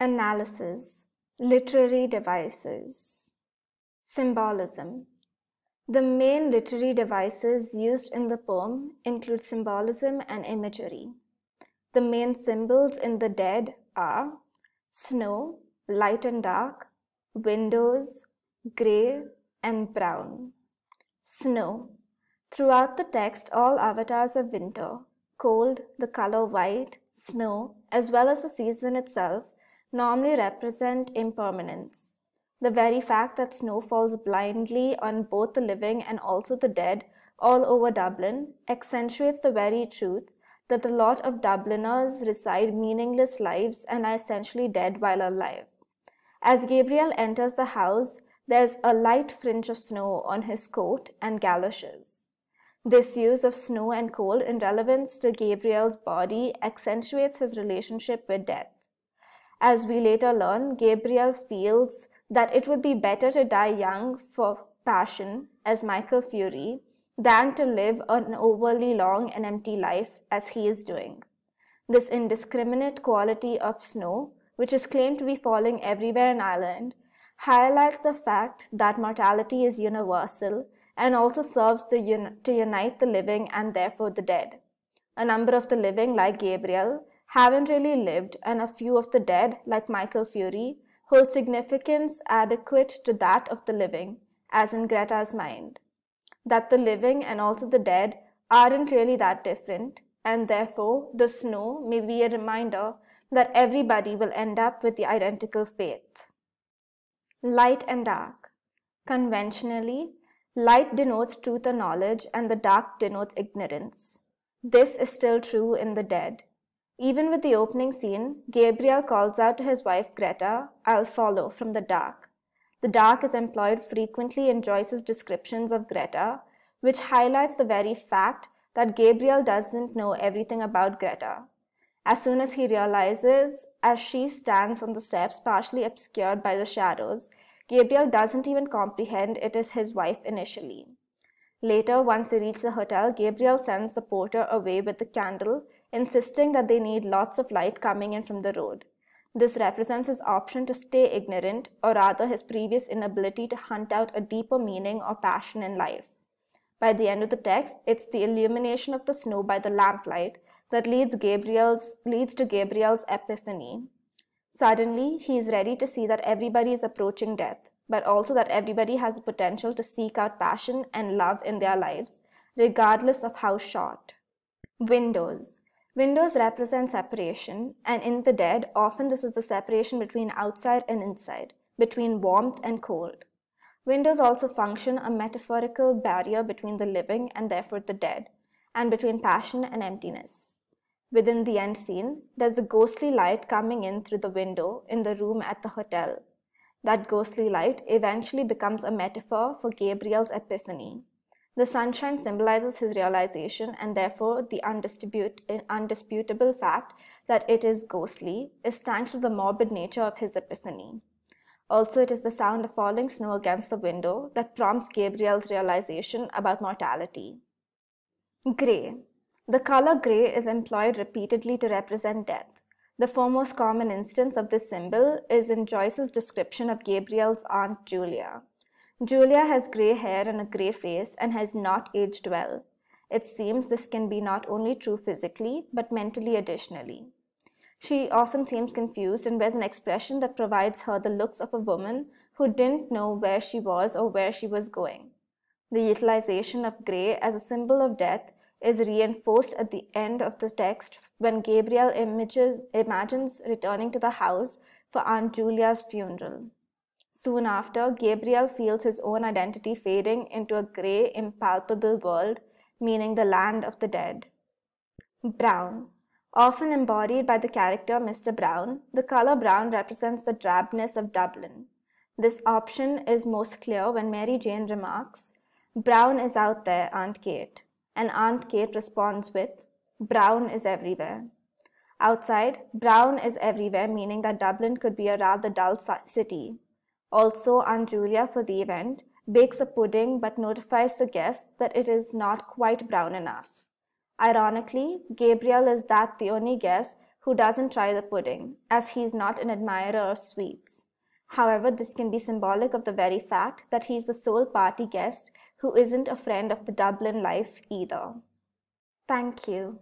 analysis, literary devices, symbolism. The main literary devices used in the poem include symbolism and imagery. The main symbols in The Dead are snow, light and dark, windows, grey and brown. Snow. Throughout the text, all avatars of winter, cold, the color white, snow, as well as the season itself normally represent impermanence. The very fact that snow falls blindly on both the living and also the dead all over Dublin accentuates the very truth that a lot of Dubliners reside meaningless lives and are essentially dead while alive. As Gabriel enters the house, there's a light fringe of snow on his coat and galoshes. This use of snow and cold in relevance to Gabriel's body accentuates his relationship with death. As we later learn, Gabriel feels that it would be better to die young for passion as Michael Fury than to live an overly long and empty life as he is doing. This indiscriminate quality of snow, which is claimed to be falling everywhere in Ireland, highlights the fact that mortality is universal and also serves to, un- to unite the living and therefore the dead. A number of the living, like Gabriel, haven't really lived, and a few of the dead, like Michael Fury, hold significance adequate to that of the living, as in Greta's mind. That the living and also the dead aren't really that different, and therefore the snow may be a reminder that everybody will end up with the identical fate. Light and dark. Conventionally, light denotes truth or knowledge, and the dark denotes ignorance. This is still true in the dead. Even with the opening scene, Gabriel calls out to his wife Greta, I'll follow from the dark. The dark is employed frequently in Joyce's descriptions of Greta, which highlights the very fact that Gabriel doesn't know everything about Greta. As soon as he realizes, as she stands on the steps partially obscured by the shadows, Gabriel doesn't even comprehend it is his wife initially. Later, once they reach the hotel, Gabriel sends the porter away with the candle, insisting that they need lots of light coming in from the road. This represents his option to stay ignorant, or rather his previous inability to hunt out a deeper meaning or passion in life. By the end of the text, it's the illumination of the snow by the lamplight that leads Gabriel's leads to Gabriel's epiphany. Suddenly, he is ready to see that everybody is approaching death but also that everybody has the potential to seek out passion and love in their lives, regardless of how short. Windows. Windows represent separation, and in the dead, often this is the separation between outside and inside, between warmth and cold. Windows also function a metaphorical barrier between the living and therefore the dead, and between passion and emptiness. Within the end scene, there's a ghostly light coming in through the window in the room at the hotel, that ghostly light eventually becomes a metaphor for Gabriel's epiphany. The sunshine symbolizes his realization and therefore the undisputable fact that it is ghostly is thanks to the morbid nature of his epiphany. Also, it is the sound of falling snow against the window that prompts Gabriel's realization about mortality. Grey. The color grey is employed repeatedly to represent death. The foremost common instance of this symbol is in Joyce's description of Gabriel's aunt Julia. Julia has grey hair and a grey face and has not aged well. It seems this can be not only true physically, but mentally additionally. She often seems confused and wears an expression that provides her the looks of a woman who didn't know where she was or where she was going. The utilization of grey as a symbol of death is reinforced at the end of the text when Gabriel images, imagines returning to the house for Aunt Julia's funeral. Soon after, Gabriel feels his own identity fading into a grey, impalpable world, meaning the land of the dead. Brown. Often embodied by the character Mr. Brown, the colour brown represents the drabness of Dublin. This option is most clear when Mary Jane remarks, Brown is out there, Aunt Kate and Aunt Kate responds with, Brown is everywhere. Outside, brown is everywhere, meaning that Dublin could be a rather dull city. Also, Aunt Julia, for the event, bakes a pudding but notifies the guests that it is not quite brown enough. Ironically, Gabriel is that the only guest who doesn't try the pudding, as he's not an admirer of sweets. However, this can be symbolic of the very fact that he is the sole party guest who isn't a friend of the Dublin life either. Thank you.